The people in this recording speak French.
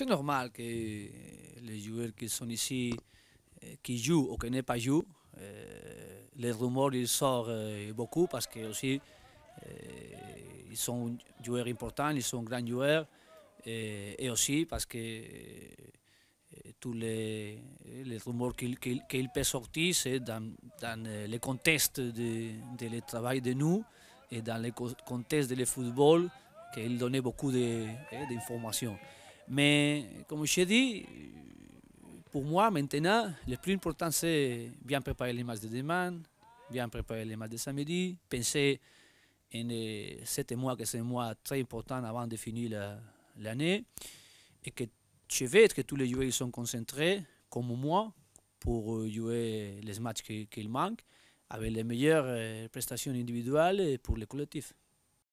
C'est normal que les joueurs qui sont ici, eh, qui jouent ou qui n'est pas jouent, eh, les rumeurs ils sortent eh, beaucoup parce que aussi ils sont joueurs importants, ils sont grands joueurs et, aussi parce que tous les, les rumeurs qu'il sortir, c'est dans, dans, le contexte de, travail de nous et dans le contexte de le football qu'il donnent beaucoup d'informations. Mais comme j'ai dit, pour moi maintenant, le plus important c'est bien préparer les matchs de demain, bien préparer les matchs de samedi, penser en ces mois que c'est un mois très important avant de finir l'année et que je veux être que tous les joueurs ils sont concentrés comme moi pour euh, jouer les matchs qu'il manque avec les meilleures euh, prestations individuelles et pour le collectif.